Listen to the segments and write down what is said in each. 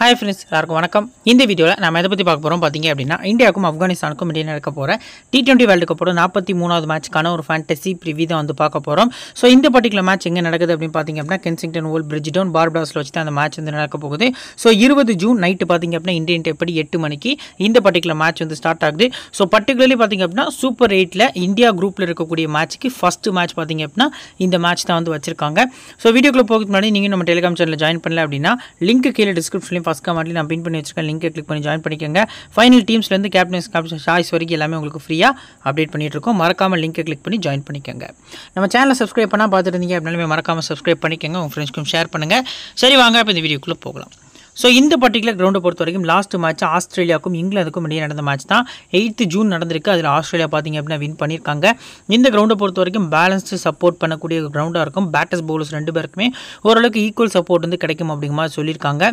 hi friends எல்லாருக்கும் வணக்கம் இந்த வீடியோவில் நம்ம எதை பற்றி பார்க்க போகிறோம் பார்த்தீங்க அப்படின்னா இந்தியாவுக்கும் ஆப்கானிஸ்தானுக்கும் இடையே நடக்க போகிற டி டுவெண்ட்டி வேர்ல்டு கப்போட நாற்பத்தி மூணாவது மேட்ச்க்கான ஒரு ஃபேண்டசி பிரிவிதம் வந்து பார்க்க போகிறோம் ஸோ இந்த பர்டிகுலர் மேட்ச் எங்கே நடக்குது அப்படின்னு பார்த்தீங்க அப்படின்னா கென்சிங்டன் ஓல் பிரிட்ஜ் டவுன் பார்டாஸில் வச்சு தான் அந்த மேட்ச் வந்து நடக்க போகுது ஸோ இருபது ஜூன் நைட்டு பார்த்திங்க அப்படின்னா இந்தியன் டேப்படி எட்டு மணிக்கு இந்த பர்டிகுலர் மேட்ச் வந்து ஸ்டார்ட் ஆகுது ஸோ பர்டிகுலர்லி பார்த்திங்க அப்படின்னா சூப்பர் எயிட்டில் இந்தியா குரூப்பில் இருக்கக்கூடிய மேட்ச்சுக்கு ஃபஸ்ட்டு மேட்ச் பார்த்திங்க அப்படின்னா இந்த மேட்ச் தான் வந்து வச்சிருக்காங்க ஸோ வீடியோக்குள்ளே போகிறதுக்கு முன்னாடி நீங்கள் நம்ம டெலிகாம் சேனலில் ஜாயின் பண்ணல அப்படின்னா லிங்க் கீழே டிஸ்கிரிப்ஷன்லையும் ஃபஸ்ட் கமெண்ட்லேயே நான் பின் பண்ணி வச்சிருக்கேன் லிங்கை கிளிக் பண்ணி ஜாயின் பண்ணிக்கோங்க ஃபைனல் டீம்ஸ்லேருந்து கேப்டன்ஸ் கேப்டன் சாய்ஸ் வரைக்கும் எல்லாமே உங்களுக்கு ஃப்ரீயாக அப்டேட் இருக்கோம் மறக்காமல் லிங்கை கிளிக் பண்ணி ஜாயின் பண்ணிக்கோங்க நம்ம சேனலை சப்ஸ்கிரைப் பண்ணால் பார்த்துருந்தீங்க அப்படினாலுமே மறக்காமல் சப்ஸ்கிரைப் பண்ணிக்கோங்க உங்கள் ஃப்ரெண்ட்ஸ்க்கும் ஷேர் பண்ணுங்கள் சரி வாங்க இப்போ இந்த வீடியோக்குள்ளே போகலாம் ஸோ இந்த பர்டிகுலர் கிரௌண்டை பொறுத்த வரைக்கும் லாஸ்ட் மேட்ச் ஆஸ்திரேலியாவுக்கும் இங்கிலாந்துக்கும் இடையே நடந்த மேட்ச் தான் எயித்து ஜூன் நடந்திருக்கு அதில் ஆஸ்திரேலியா பார்த்திங்க அப்படின்னா வின் பண்ணியிருக்காங்க இந்த கிரௌண்டை பொறுத்த வரைக்கும் பேலன்ஸ்டு சப்போர்ட் பண்ணக்கூடிய கிரௌண்டாக இருக்கும் பேட்டர்ஸ் பவுலர்ஸ் ரெண்டு பேருக்குமே ஓரளவுக்கு ஈக்குவல் சப்போர்ட் வந்து கிடைக்கும் அப்படிங்கிற மாதிரி சொல்லியிருக்காங்க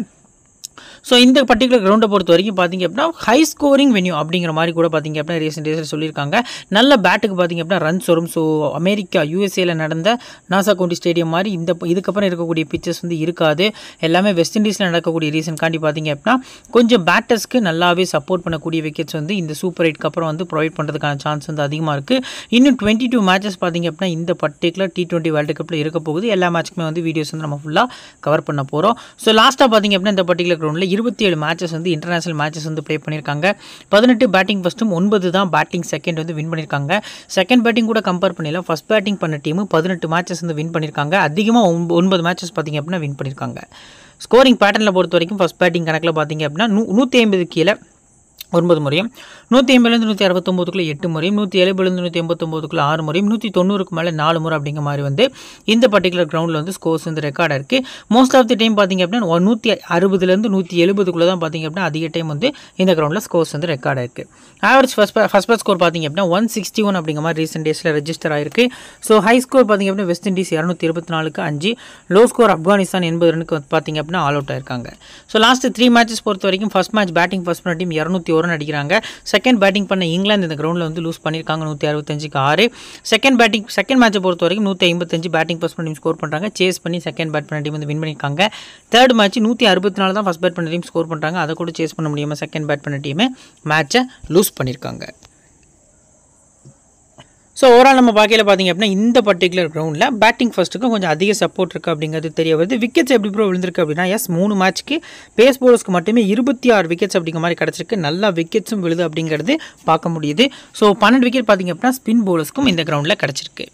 ஸோ இந்த பர்டிகுலர் கிரௌண்டை பொறுத்த வரைக்கும் பார்த்திங்க அப்படின்னா ஹை ஸ்கோரிங் வென்யூ அப்படிங்கிற மாதிரி கூட பார்த்திங்க அப்படின்னா ரீசெண்ட் டேஸில் சொல்லியிருக்காங்க நல்ல பேட்டுக்கு பார்த்திங்க அப்படின்னா ரன்ஸ் வரும் ஸோ அமெரிக்கா யூஎஸ்ஏல நடந்த நாசா கவுண்டி ஸ்டேடியம் மாதிரி இந்த இதுக்கப்புறம் இருக்கக்கூடிய பிச்சர்ஸ் வந்து இருக்காது எல்லாமே வெஸ்ட் இண்டீஸில் நடக்கக்கூடிய ரீசன் காண்டி பார்த்திங்க அப்படின்னா கொஞ்சம் பேட்டர்ஸ்க்கு நல்லாவே சப்போர்ட் பண்ணக்கூடிய விக்கெட்ஸ் வந்து இந்த சூப்பர் எயிட்க்கு அப்புறம் வந்து ப்ரொவைட் பண்ணுறதுக்கான சான்ஸ் வந்து அதிகமாக இருக்குது இன்னும் டுவெண்ட்டி டூ மேட்சஸ் பார்த்திங்க அப்படின்னா இந்த பர்டிகுலர் டி டுவெண்ட்டி வேர்ல்டு கப்பில் இருக்க போகுது எல்லா மேட்ச்சுக்குமே வந்து வீடியோஸ் வந்து நம்ம ஃபுல்லாக கவர் பண்ண போகிறோம் ஸோ லாஸ்ட்டாக பார்த்திங்க அப்படின்னா இந்த பர்டிகுலர் ரவுண்டில் இருபத்தி ஏழு மேட்சஸ் வந்து இன்டர்நேஷனல் மேட்சஸ் வந்து ப்ளே பண்ணியிருக்காங்க பதினெட்டு பேட்டிங் ஃபஸ்ட்டும் ஒன்பது தான் பேட்டிங் செகண்ட் வந்து வின் பண்ணியிருக்காங்க செகண்ட் பேட்டிங் கூட கம்பேர் பண்ணிடலாம் ஃபஸ்ட் பேட்டிங் பண்ண டீமு பதினெட்டு மேட்சஸ் வந்து வின் பண்ணியிருக்காங்க அதிகமாக ஒன்பது மேட்சஸ் பார்த்திங்க அப்படின்னா வின் பண்ணியிருக்காங்க ஸ்கோரிங் பேட்டர்னில் பொறுத்த வரைக்கும் ஃபஸ்ட் பேட்டிங் கணக்கில் பார்த்திங்க அப்படின்னா நூ நூற்றி ஐம்பது கீழே ஒன்பது முறையும் நூற்றி ஐம்பதுலேருந்து நூற்றி அறுபத்தொம்போதுக்குள்ள எட்டு முறையும் நூற்றி எழுபதுலேருந்து நூற்றி எண்பத்தொம்போதுக்குள்ள ஆறு முறையும் நூற்றி தொண்ணூறுக்கு மேலே நாலு முறை அப்படிங்கிற மாதிரி வந்து இந்த பர்டிகுலர் கிரவுண்டில் வந்து ஸ்கோர்ஸ் வந்து ரெக்கார்டாக இருக்குது மோஸ்ட் ஆஃப் தி டைம் பார்த்திங்க அப்படின்னா நூற்றி அறுபதுலேருந்து நூற்றி எழுபதுக்குள்ளே தான் பார்த்திங்க அப்படின்னா அதிக டைம் வந்து இந்த கிரௌண்டில் ஸ்கோர்ஸ் வந்து ரெக்கார்டாக இருக்குது ஆவரேஜ் ஃபஸ்ட் ஃபஸ்ட் பஸ் ஸ்கோர் பார்த்திங்க அப்படின்னா ஒன் சிக்ஸ்டி ஒன் அப்படிங்கிற மாதிரி ரீசெண்ட் டேஸில் ரெஜிஸ்டர் ஆயிருக்கு ஸோ ஹை ஸ்கோர் பார்த்திங்க அப்படின்னா வெஸ்ட் இண்டீஸ் இரநூத்தி இருபத்தி நாலுக்கு அஞ்சு லோ ஸ்கோர் ஆப்கானிஸ்தான் எண்பது ரனுக்கு பார்த்திங்க அப்படின்னா ஆல் அவுட் ஆயிருக்காங்க ஸோ லாஸ்ட் த்ரீ மேட்சஸ் பொறுத்த வரைக்கும் ஃபஸ்ட் மேட்ச் பேட்டிங் ஃபஸ்ட் பண்ண டீம் இரநூத்தி ஓவர் அடிக்கிறாங்க செகண்ட் பேட்டிங் பண்ண இங்கிலாந்து இந்த கிரௌண்டில் வந்து லூஸ் பண்ணியிருக்காங்க நூற்றி அறுபத்தஞ்சுக்கு ஆறு செகண்ட் பேட்டிங் செகண்ட் மேட்சை பொறுத்த வரைக்கும் நூற்றி ஐம்பத்தஞ்சு பேட்டிங் பர்ஸ் பண்ணி டீம் ஸ்கோர் பண்ணுறாங்க சேஸ் பண்ணி செகண்ட் பேட் பண்ண டீம் வந்து வின் பண்ணியிருக்காங்க தேர்ட் மேட்ச் நூற்றி அறுபத்தி நாலு தான் ஃபஸ்ட் பேட் பண்ண டீம் ஸ்கோர் பண்ணுறாங்க அதை கூட சேஸ் பண்ண முடியாமல் செகண்ட் பேட் பண்ண டீம் மேட்சை லூஸ் பண்ணியிருக்காங்க ஸோ ஓவரால் நம்ம பார்க்கையில் பார்த்திங்க அப்படின்னா இந்த பர்டிகுலர் கிரவுண்டில் பேட்டிங் ஃபஸ்ட்டுக்கும் கொஞ்சம் அதிக சப்போர்ட் இருக்குது அப்படிங்கிறது தெரிய வருது விக்கெட்ஸ் எப்படி ப்ரோ விழுந்திருக்கு அப்படின்னா எஸ் மூணு மேட்ச்க்கு பேஸ் போலர்ஸ்க்கு மட்டுமே இருபத்தி ஆறு விக்கெட்ஸ் அப்படிங்கிற மாதிரி கிடச்சிருக்கு நல்லா விக்கெட்ஸும் விழுது அப்படிங்கிறது பார்க்க முடியுது ஸோ பன்னெண்டு விக்கெட் பார்த்திங்க அப்படின்னா ஸ்பின் போலர்ஸ்க்கும் இந்த கிரவுண்டில் கிடச்சிருக்கு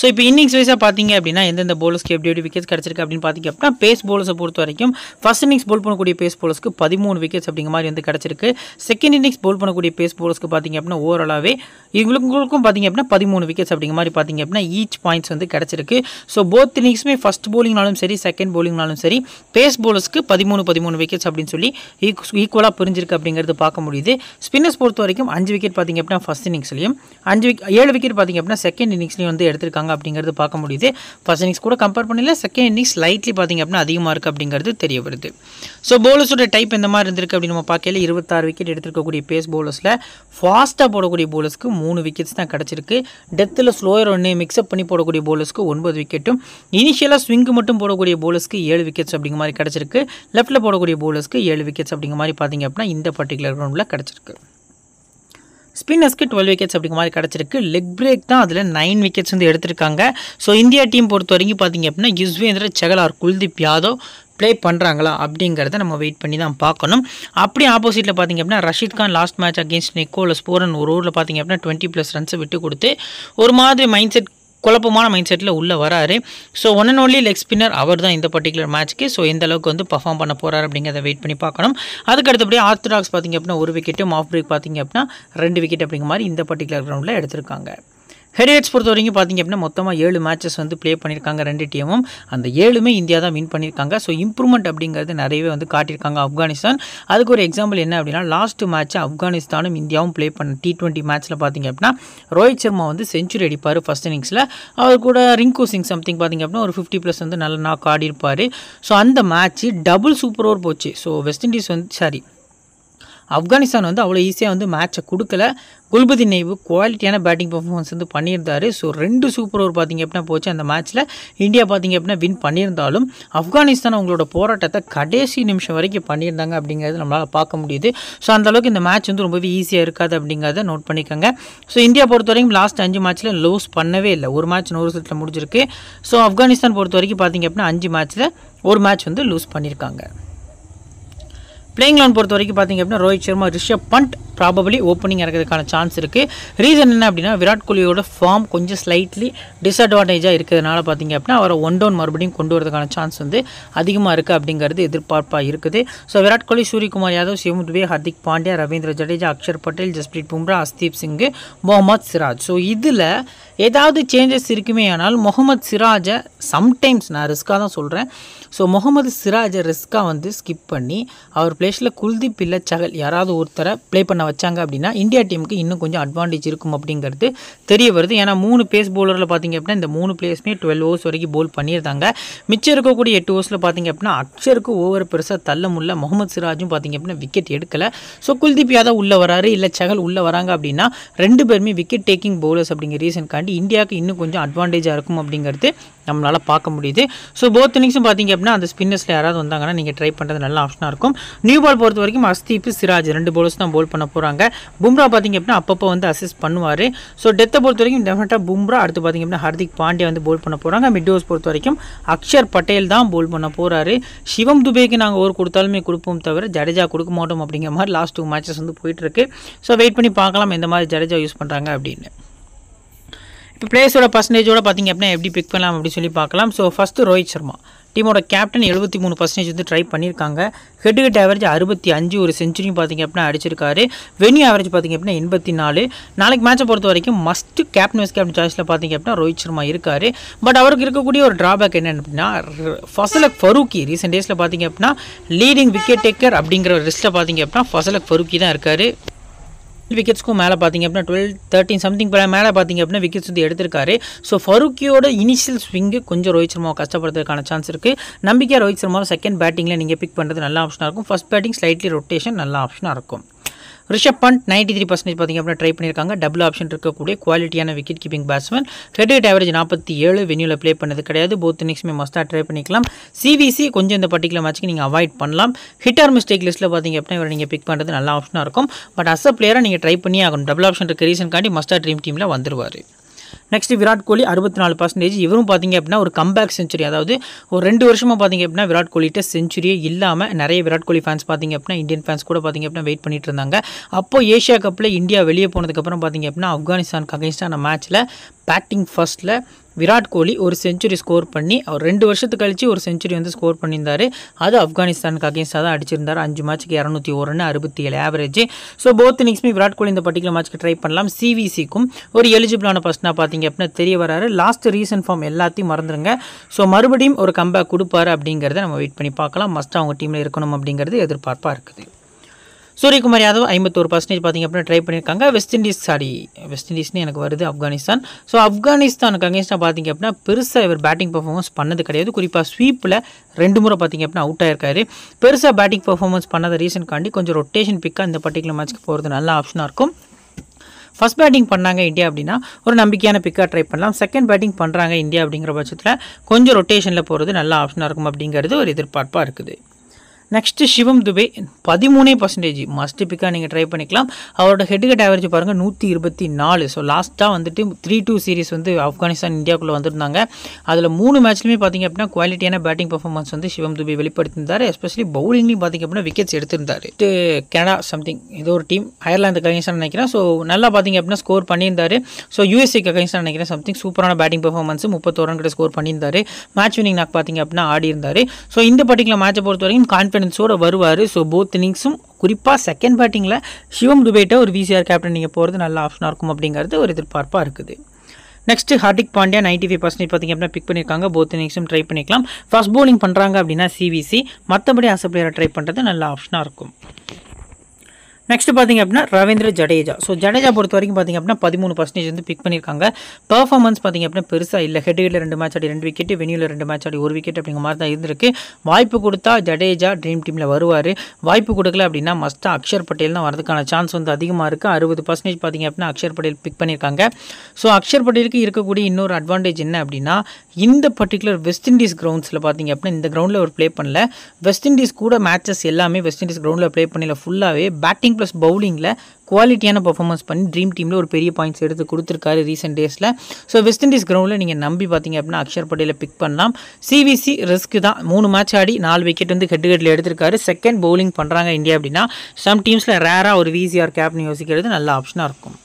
ஸோ இப்போ இன்னிங்ஸ் வைஸாக பார்த்தீங்க அப்படின்னா எந்தெந்த போலர்ஸ்க்கு எப்படி எப்படி விக்கெட்ஸ் கிடச்சிருக்கு அப்படின்னு பார்த்தீங்க அப்படின்னா பேஸ் போலர்ஸை பொறுத்த வரைக்கும் ஃபஸ்ட் இன்னிங்ஸ் போல் பண்ணக்கூடிய பேஸ் போலர்ஸ்க்கு பதிமூணு விக்கெட்ஸ் அப்படிங்க மாதிரி வந்து கிடச்சிருக்கு செகண்ட் இன்னிங்ஸ் போல் பண்ணக்கூடிய பேஸ் போலர்ஸ்க்கு பார்த்தீங்க அப்படின்னா ஓவராலாகவே இவங்களுக்கும் பார்த்தீங்க அப்படின்னா பதிமூணு விக்கெட்ஸ் அப்படிங்கிற மாதிரி பார்த்தீங்க அப்படின்னா ஈச் பாயிண்ட்ஸ் வந்து கிடச்சிருக்கு ஸோ போத் இன்னிங்ஸுமே ஃபஸ்ட் போலிங்னாலும் சரி செகண்ட் போலிங்னாலும் சரி பேஸ் போலர்ஸ்க்கு பதிமூணு பதிமூணு விக்கெட்ஸ் அப்படின்னு சொல்லி ஈக்குவலாக புரிஞ்சிருக்கு அப்படிங்கிறது பார்க்க முடியுது ஸ்பின்னர்ஸ் பொறுத்த வரைக்கும் அஞ்சு விக்கெட் பார்த்தீங்க அப்படின்னா ஃபஸ்ட் இன்னிங்ஸ்லையும் அஞ்சு ஏழு விக்கெட் பார்த்தீங்க அப்படின்னா செகண்ட் இன்னிங்ஸ்லையும் வந்து எடுத்திருக்காங்க இருக்காங்க அப்படிங்கிறது பார்க்க முடியுது ஃபஸ்ட் இன்னிங்ஸ் கூட கம்பேர் பண்ணல செகண்ட் இன்னிங்ஸ் லைட்லி பார்த்திங்க அப்படின்னா அதிகமாக இருக்குது அப்படிங்கிறது தெரிய வருது ஸோ போலர்ஸோட டைப் எந்த மாதிரி இருந்திருக்கு அப்படின்னு நம்ம பார்க்கல இருபத்தாறு விக்கெட் எடுத்திருக்கக்கூடிய பேஸ் போலர்ஸில் ஃபாஸ்ட்டாக போடக்கூடிய போலர்ஸ்க்கு மூணு விக்கெட்ஸ் தான் கிடச்சிருக்கு டெத்தில் ஸ்லோயர் ஒன்று மிக்ஸ்அப் பண்ணி போடக்கூடிய போலர்ஸ்க்கு ஒன்பது விக்கெட்டும் இனிஷியலாக ஸ்விங்கு மட்டும் போடக்கூடிய போலர்ஸ்க்கு ஏழு விக்கெட்ஸ் அப்படிங்கிற மாதிரி கிடச்சிருக்கு லெஃப்ட்டில் போடக்கூடிய போலர்ஸ்க்கு ஏழு விக்கெட்ஸ் அப்படிங்கிற மாதிரி பார்த்திங்க அப்படின்னா இந்த பர்டிகுலர் ரவுண்டில் கிடச்சிருக்கு ஸ்பின்னர்ஸ்க்கு டுவெல் விக்கெட்ஸ் அப்படிங்கிற மாதிரி கிடச்சிருக்கு லெக் பிரேக் தான் அதில் நைன் விக்கெட்ஸ் வந்து எடுத்திருக்காங்க ஸோ இந்தியா டீம் பொறுத்த வரைக்கும் பார்த்தீங்க அப்படின்னா யுஸ்வேந்திர செகலார் குல்தீப் யாதவ் ப்ளே பண்ணுறாங்களா அப்படிங்கிறத நம்ம வெயிட் பண்ணி தான் பார்க்கணும் அப்படி ஆப்போசிட்டில் பார்த்திங்க அப்படின்னா Rashid Khan last match against Nicholas Pooran ஒரு ஊரில் பார்த்திங்க அப்படின்னா டுவெண்ட்டி ப்ளஸ் ரன்ஸை விட்டு கொடுத்து ஒரு மாதிரி மைண்ட் செட் குழப்பமான மைண்ட் செட்டில் உள்ளே வராரு so one and only leg spinner அவர் தான் இந்த பர்டிகுலர் மேட்ச்க்கு ஸோ எந்த அளவுக்கு வந்து பர்ஃபார்ம் பண்ண போகிறார் அப்படிங்கிறத வெயிட் பண்ணி பார்க்கணும் அதுக்கு அடுத்தபடி ஆர்த்தடாக்ஸ் பார்த்திங்க அப்படின்னா ஒரு விக்கெட்டும் ஆஃப் பிரேக் பார்த்திங்க அப்படின்னா ரெண்டு விக்கெட் அப்படிங்கிற மாதிரி இந்த பர்டிகுலர் கிரவுண்டில் எடுத்திருக்காங்க ஹெரியட்ஸ் பொறுத்த வரைக்கும் பார்த்திங்க அப்படின்னா மொத்தமாக ஏழு மேட்சஸ் வந்து ப்ளே பண்ணியிருக்காங்க ரெண்டு டீமும் அந்த ஏழுமே இந்தியா தான் வின் பண்ணியிருக்காங்க ஸோ இம்ப்ரூவ்மெண்ட் அப்படிங்கிறது நிறையவே வந்து காட்டியிருக்காங்க ஆப்கானிஸ்தான் அதுக்கு ஒரு எக்ஸாம்பிள் என்ன அப்படின்னா லாஸ்ட் மேட்ச் ஆப்கானிஸ்தானும் இந்தியாவும் ப்ளே பண்ண டி ட்வெண்ட்டி மேட்ச்சில் பார்த்திங்க அப்படின்னா ரோஹித் சர்மா வந்து செஞ்சுரி அடிப்பார் ஃபஸ்ட் இன்னிங்ஸில் அவர் கூட ரிங்கு சிங் சம்திங் பார்த்திங்க அப்படின்னா ஒரு ஃபிஃப்டி ப்ளஸ் வந்து நல்ல நாக் ஆடிருப்பார் ஸோ அந்த மேட்ச்சு டபுள் சூப்பர் ஓவர் போச்சு ஸோ வெஸ்ட் இண்டீஸ் வந்து சாரி ஆப்கானிஸ்தான் வந்து அவ்வளோ ஈஸியாக வந்து மேட்ச்சை கொடுக்கல குல்பதி நெய்வு குவாலிட்டியான பேட்டிங் பர்ஃபார்மன்ஸ் வந்து பண்ணியிருந்தார் ஸோ ரெண்டு சூப்பர் ஓவர் பார்த்திங்க அப்படின்னா போச்சு அந்த மேட்ச்சில் இந்தியா பார்த்திங்க அப்படின்னா வின் பண்ணியிருந்தாலும் ஆப்கானிஸ்தான் அவங்களோட போராட்டத்தை கடைசி நிமிஷம் வரைக்கும் பண்ணியிருந்தாங்க அப்படிங்கிறது நம்மளால் பார்க்க முடியுது ஸோ அந்தளவுக்கு இந்த மேட்ச் வந்து ரொம்பவே ஈஸியாக இருக்காது அப்படிங்கிறத நோட் பண்ணிக்கோங்க ஸோ இந்தியா பொறுத்த வரைக்கும் லாஸ்ட் அஞ்சு மேட்ச்சில் லூஸ் பண்ணவே இல்லை ஒரு மேட்ச் நூறு செட்டில் முடிஞ்சிருக்கு ஸோ ஆப்கானிஸ்தான் பொறுத்த வரைக்கும் பார்த்திங்க அப்படின்னா அஞ்சு மேட்ச்சில் ஒரு மேட்ச் வந்து லூஸ் பண்ணியிருக்காங்க பிளேயிங் லோன் பொறுத்த வரைக்கும் பார்த்திங்க அப்படின்னா ரோஹித் சர்மா ரிஷப் பண்ட் ப்ராபபிளி ஓப்பனிங் இறக்கிறதுக்கான சான்ஸ் இருக்குது ரீசன் என்ன அப்படின்னா விராட் கோலியோட ஃபார்ம் கொஞ்சம் ஸ்லைட்லி டிஸ்அட்வான்டேஜாக இருக்கிறதுனால பார்த்திங்க அப்படின்னா அவரை ஒன் டவுன் மறுபடியும் கொண்டு வரதுக்கான சான்ஸ் வந்து அதிகமாக இருக்குது அப்படிங்கிறது எதிர்பார்ப்பாக இருக்குது ஸோ விராட் கோலி சூரியகுமார் யாதவ் சிவம் துபே ஹர்திக் பாண்டியா ரவீந்திர ஜடேஜா அக்ஷர் பட்டேல் ஜஸ்பிரீத் பும்ரா அஸ்தீப் சிங்கு முகமது சிராஜ் ஸோ இதில் ஏதாவது சேஞ்சஸ் இருக்குமே ஆனால் முகமது சிராஜை சம்டைம்ஸ் நான் ரிஸ்க்காக தான் சொல்கிறேன் ஸோ முகமது சிராஜை ரிஸ்க்காக வந்து ஸ்கிப் பண்ணி அவர் பிளேஸில் குல்தீப் இல்லை சகல் யாராவது ஒருத்தரை ப்ளே பண்ண வச்சாங்க அப்படின்னா இந்தியா டீமுக்கு இன்னும் கொஞ்சம் அட்வான்டேஜ் இருக்கும் அப்படிங்கிறது தெரிய வருது ஏன்னா மூணு பேஸ் போலரில் பார்த்திங்க அப்படின்னா இந்த மூணு பிளேஸ்மே டுவெல் ஓவர்ஸ் வரைக்கும் பவுல் பண்ணியிருந்தாங்க மிச்சம் இருக்கக்கூடிய எட்டு ஓவர்ஸில் பார்த்திங்க அப்படின்னா அக்ஷருக்கு ஓவர் பெருசாக தள்ள முடியல முகமது சிராஜும் பார்த்திங்க அப்படின்னா விக்கெட் எடுக்கலை ஸோ குல்தீப் யாதவ் உள்ளே வராரு இல்லை சகல் உள்ளே வராங்க அப்படின்னா ரெண்டு பேருமே விக்கெட் டேக்கிங் பவுலர்ஸ் அப்படிங்கிற காண்டி இந்தியாவுக்கு இன்னும் கொஞ்சம் அட்வான்டேஜாக இருக்கும் அப்படிங்கிறது நம்மளால் பார்க்க முடியுது ஸோ போத் இன்னிங்ஸும் பார்த்தீங்க அப்படின்னா அந்த ஸ்பின்னர்ஸில் யாராவது வந்தாங்கன்னா நீங்கள் ட்ரை பண்ணுறது நல்ல ஆப்ஷனாக இருக்கும் நியூ பால் பொறுத்த வரைக்கும் அஸ்தீப் சிராஜ் ரெண்டு போலர்ஸ் தான் போல் பண்ண போகிறாங்க பும்ரா பார்த்தீங்க அப்படின்னா அப்பப்போ வந்து அசிஸ்ட் பண்ணுவார் ஸோ டெத்தை பொறுத்த வரைக்கும் டெஃபினட்டாக பும்ரா அடுத்து பார்த்தீங்க அப்படின்னா ஹர்திக் பாண்டியா வந்து போல் பண்ண போகிறாங்க மிட் ஹவுஸ் பொறுத்த வரைக்கும் அக்ஷர் பட்டேல் தான் போல் பண்ண போகிறாரு சிவம் துபேக்கு நாங்கள் ஒரு கொடுத்தாலுமே கொடுப்போம் தவிர ஜடேஜா கொடுக்க மாட்டோம் அப்படிங்கிற மாதிரி லாஸ்ட் டூ மேட்சஸ் வந்து போயிட்டுருக்கு ஸோ வெயிட் பண்ணி பார்க்கலாம் இந்த மாதிரி ஜடேஜா யூஸ் பண்ணுறாங்க அப்படின்னு இப்போ பிளேயர்ஸோட பர்சன்டேஜோட பார்த்திங்க அப்படின்னா எப்படி பிக் பண்ணலாம் அப்படின்னு சொல்லி பார்க்கலாம் ஸோ ஃபஸ்ட்டு ரோஹித் சர்மா டீமோட கேப்டன் எழுபத்தி மூணு பர்சன்டேஜ் வந்து ட்ரை பண்ணியிருக்காங்க ஹெட் ஹெட் ஆவரேஜ் அறுபத்தி அஞ்சு ஒரு செஞ்சுரியும் பார்த்திங்க அப்படின்னா அடிச்சிருக்காரு வெனி ஆவரேஜ் பார்த்திங்க அப்படின்னா எண்பத்தி நாலு நாளைக்கு மேட்சை பொறுத்த வரைக்கும் மஸ்ட் கேப்டன் வைஸ் கேப்டன் சாய்ஸில் பார்த்திங்க அப்படின்னா ரோஹித் சர்மா இருக்கார் பட் அவருக்கு இருக்கக்கூடிய ஒரு ட்ராபேக் என்னென்னு அப்படின்னா ஃபசலக் ஃபரூக்கி ரீசெண்ட் டேஸில் பார்த்திங்க அப்படின்னா லீடிங் விக்கெட் டேக்கர் அப்படிங்கிற ஒரு லிஸ்ட்டில் பார்த்திங்க அப்படின்னா ஃபசலக் ஃபரூக்கி தான் இருக்கார் விக்கெட்ஸ்க்கும் மேலே பார்த்தீங்க அப்படின்னா டுவெல் தேர்ட்டின் சம்திங் மேலே பார்த்தீங்க அப்படின்னா விக்கெட்ஸ் வந்து எடுத்திருக்காரு ஸோ ஃபருக்கியோட இனிஷியல் ஸ்விங்கு கொஞ்சம் ரோஹித் சர்மாவை கஷ்டப்படுறதுக்கான சான்ஸ் இருக்குது நம்பிக்கை ரோஹித் சர்மாவை செகண்ட் பேட்டிங்கில் நீங்கள் பிக் பண்ணுறது நல்ல ஆப்ஷனாக இருக்கும் ஃபஸ்ட் பேட்டிங் ஸ்லைட்லி ரொட்டேஷன் நல்ல ஆப்ஷனாக இருக்கும் Rishabh Pant ninety three percentage பார்த்திங்க அப்படின்னா ட்ரை பண்ணியிருக்காங்க டபுள் ஆப்ஷன் இருக்கக்கூடிய குவாலிட்டியான wicket keeping batsman head average நாற்பத்தி ஏழு வென்யூவில் ப்ளே பண்ணது கிடையாது போத் இன்னிங்ஸுமே மஸ்டாக ட்ரை பண்ணிக்கலாம் சிவிசி கொஞ்சம் இந்த பர்டிகுலர் மேட்ச்சுக்கு நீங்கள் அவாய்ட் பண்ணலாம் ஹிட் ஆர் மிஸ்டேக் லிஸ்ட்டில் பார்த்திங்க அப்படின்னா இவரை நீங்கள் பிக் பண்ணுறது நல்ல ஆப்ஷனாக இருக்கும் பட் அஸ் அ பிளேயராக நீங்கள் ட்ரை பண்ணி ஆகணும் டபுள் ஆப்ஷன் இருக்க ரீசன் காண்டி மஸ்டார் ட்ரீம் டீமில் வந்துடுவார் நெக்ஸ்ட் விராட் கோலி அறுபத்தி நாலு பர்சன்டேஜ் இவரும் பார்த்திங்க அப்படின்னா ஒரு கம்பேக் செஞ்சுரி அதாவது ஒரு ரெண்டு வருஷமாக பார்த்திங்க அப்படின்னா விராட் கோலிகிட்ட செஞ்சுரியே இல்லாமல் நிறைய விராட் கோலி ஃபேன்ஸ் பார்த்திங்க அப்படின்னா இந்தியன் ஃபேன்ஸ் கூட பார்த்திங்க அப்படின்னா வெயிட் பண்ணிட்டு இருந்தாங்க அப்போ ஏஷியா கப்பில் இந்தியா வெளியே போனதுக்கப்புறம் பார்த்திங்க அப்படின்னா ஆப்கானிஸ்தான் அகேன்ஸ்டான மேட்ச்சில் பேட்டிங் ஃபர்ஸ்ட்டில் விராட் கோலி ஒரு செஞ்சுரி ஸ்கோர் பண்ணி அவர் ரெண்டு வருஷத்துக்கு கழித்து ஒரு செஞ்சுரி வந்து ஸ்கோர் பண்ணியிருந்தார் அது ஆப்கானிஸ்தானுக்கு அகேன்ஸ்டாக தான் அடிச்சிருந்தார் அஞ்சு மேட்ச்சுக்கு இரநூத்தி ஒரு ரன் அறுபத்தி ஏழு ஆவரேஜ் ஸோ போத் இன்னிங்ஸுமே விராட் கோலி இந்த பர்டிகுலர் மேட்ச்க்கு ட்ரை பண்ணலாம் சிவிசிக்கும் ஒரு எலிஜிபிளான பர்சனாக பார்த்தீங்க அப்படின்னா தெரிய வராரு லாஸ்ட் ரீசன் ஃபார்ம் எல்லாத்தையும் மறந்துடுங்க ஸோ மறுபடியும் ஒரு கம்பேக் கொடுப்பாரு அப்படிங்கிறத நம்ம வெயிட் பண்ணி பார்க்கலாம் மஸ்ட் அவங்க டீமில் இருக்கணும் அப்படிங்கிறது எதிர்பார்ப்பாக இருக்குது சூரியகுமார் யாதவ் ஐம்பத்தோரு பர்சன்டேஜ் பார்த்திங்க அப்படின்னா ட்ரை பண்ணியிருக்காங்க வெஸ்ட் இண்டீஸ் சாரி வெஸ்ட் இண்டீஸ்னு எனக்கு வருது ஆப்கானிஸ்தான் ஸோ ஆப்கானிஸ்தான் அகேன்ஸ்டாக பார்த்திங்க அப்படின்னா பெருசாக இவர் பேட்டிங் பர்ஃபார்மன்ஸ் பண்ணது கிடையாது குறிப்பாக ஸ்வீப்பில் ரெண்டு முறை பார்த்திங்க அப்படின்னா அவுட் ஆயிருக்காரு பெருசாக பேட்டிங் பர்ஃபார்மன்ஸ் பண்ணாத ரீசன் காண்டி கொஞ்சம் ரொட்டேஷன் பிக்காக இந்த பர்டிகுலர் மேட்ச்க்கு போகிறது நல்ல ஆப்ஷனாக இருக்கும் ஃபஸ்ட் பேட்டிங் பண்ணாங்க இந்தியா அப்படின்னா ஒரு நம்பிக்கையான பிக்காக ட்ரை பண்ணலாம் செகண்ட் பேட்டிங் பண்ணுறாங்க இந்தியா அப்படிங்கிற பட்சத்தில் கொஞ்சம் ரொட்டேஷனில் போகிறது நல்ல ஆப்ஷனாக இருக்கும் அப்படிங்கிறது ஒரு எதிர்பார்ப்பாக இருக்குது நெக்ஸ்ட்டு சிவம் துபே பதிமூணே பர்சன்டேஜ் மஸ்ட் பிக்காக நீங்கள் ட்ரை பண்ணிக்கலாம் அவரோட ஹெட் கட் ஆவரேஜ் பாருங்கள் நூற்றி இருபத்தி நாலு ஸோ லாஸ்ட்டாக வந்துட்டு த்ரீ டூ சீரிஸ் வந்து ஆப்கானிஸ்தான் இந்தியாவுக்குள்ளே வந்திருந்தாங்க அதில் மூணு மேட்ச்லையுமே பார்த்திங்க அப்படின்னா குவாலிட்டியான பேட்டிங் பர்ஃபார்மன்ஸ் வந்து சிவம் துபே வெளிப்படுத்தியிருந்தார் எஸ்பெஷலி பவுலிங்லையும் பார்த்திங்க அப்படின்னா விக்கெட்ஸ் எடுத்திருந்தார் கனடா சம்திங் ஏதோ ஒரு டீம் அயர்லாந்து அகைன்ஸ்டாக நினைக்கிறேன் ஸோ நல்லா பார்த்திங்க அப்படின்னா ஸ்கோர் பண்ணியிருந்தார் ஸோ யூஎஸ்ஏ அகைன்ஸ்டாக நினைக்கிறேன் சம்திங் சூப்பரான பேட்டிங் பர்ஃபார்மன்ஸ் முப்பத்தோரன் கிட்ட ஸ்கோர் பண்ணியிருந்தார் மேட்ச் வினிங் நாக் பார்த்திங்க அப்படின்னா ஆடி இருந்தார் ஸோ இந்த பர்டிகுலர் மேட்சை பொறுத்த வரைக்கும் கான்ஃபிடன்ஸ் கான்ஃபிடென்ஸோடு வருவார் ஸோ போத் இன்னிங்ஸும் குறிப்பாக செகண்ட் பேட்டிங்கில் சிவம் துபேட்டை ஒரு விசிஆர் கேப்டன் நீங்கள் போகிறது நல்ல ஆப்ஷனாக இருக்கும் அப்படிங்கிறது ஒரு எதிர்பார்ப்பாக இருக்குது next Hardik Pandya ninety five percentage பார்த்திங்க அப்படின்னா பிக் பண்ணியிருக்காங்க போத் இனிங்ஸும் ட்ரை பண்ணிக்கலாம் ஃபஸ்ட் போலிங் பண்ணுறாங்க அப்படின்னா சிவிசி மற்றபடி ஆசை பிளேயரை ட்ரை பண்ணுறது நல்ல ஆப்ஷனாக இருக்கும் நெக்ஸ்ட் பார்த்திங்க அப்படின்னா ரவீந்திர ஜடேஜா ஸோ ஜடேஜா பொறுத்த வரைக்கும் பார்த்திங்க அப்படின்னா பதிமூணு பர்சன்டேஜ் வந்து பிக் பண்ணியிருக்காங்க பர்ஃபார்மன்ஸ் பார்த்திங்க அப்படின்னா பெருசாக இல்லை ஹெட்களில் ரெண்டு மேட்ச் ஆடி ரெண்டு விக்கெட் வெனியூவில் ரெண்டு மேட்ச் ஆடி ஒரு விக்கெட் அப்படிங்கிற மாதிரி தான் இருந்திருக்கு வாய்ப்பு கொடுத்தா ஜடேஜா ட்ரீம் டீமில் வருவார் வாய்ப்பு கொடுக்கல அப்படின்னா மஸ்ட்டாக அக்ஷர் பட்டேல் தான் வரதுக்கான சான்ஸ் வந்து அதிகமாக இருக்குது அறுபது பர்சன்டேஜ் பார்த்திங்க அப்படின்னா அக்ஷர் பட்டேல் பிக் பண்ணியிருக்காங்க ஸோ அக்ஷர் பட்டேலுக்கு இருக்கக்கூடிய இன்னொரு அட்வான்டேஜ் என்ன அப்படின்னா இந்த பர்டிகுலர் வெஸ்ட் இண்டீஸ் கிரவுண்ட்ஸில் பார்த்திங்க அப்படின்னா இந்த கிரவுண்டில் ஒரு ப்ளே பண்ணல வெஸ்ட் இண்டீஸ் கூட மேட்சஸ் எல்லாமே வெஸ்ட் இண்டீஸ் கிரவுண்டில் ப்ளே பண்ணல ஃபுல்லாகவே பேட்டிங் பேட்டிங் ப்ளஸ் பவுலிங்கில் குவாலிட்டியான பர்ஃபார்மன்ஸ் பண்ணி ட்ரீம் டீமில் ஒரு பெரிய பாயிண்ட்ஸ் எடுத்து கொடுத்துருக்காரு ரீசெண்ட் டேஸில் ஸோ வெஸ்ட் இண்டீஸ் கிரவுண்டில் நீங்கள் நம்பி பார்த்தீங்க அப்படின்னா அக்ஷர் பட்டேலை பிக் பண்ணலாம் சிவிசி ரிஸ்க் தான் மூணு மேட்ச் ஆடி நாலு விக்கெட் வந்து ஹெட் ஹெட்டில் எடுத்திருக்காரு செகண்ட் பவுலிங் பண்ணுறாங்க இந்தியா அப்படின்னா சம் டீம்ஸில் ரேராக ஒரு விசிஆர் கேப்னு யோசிக்கிறது நல்ல ஆப்ஷனாக இருக்கும்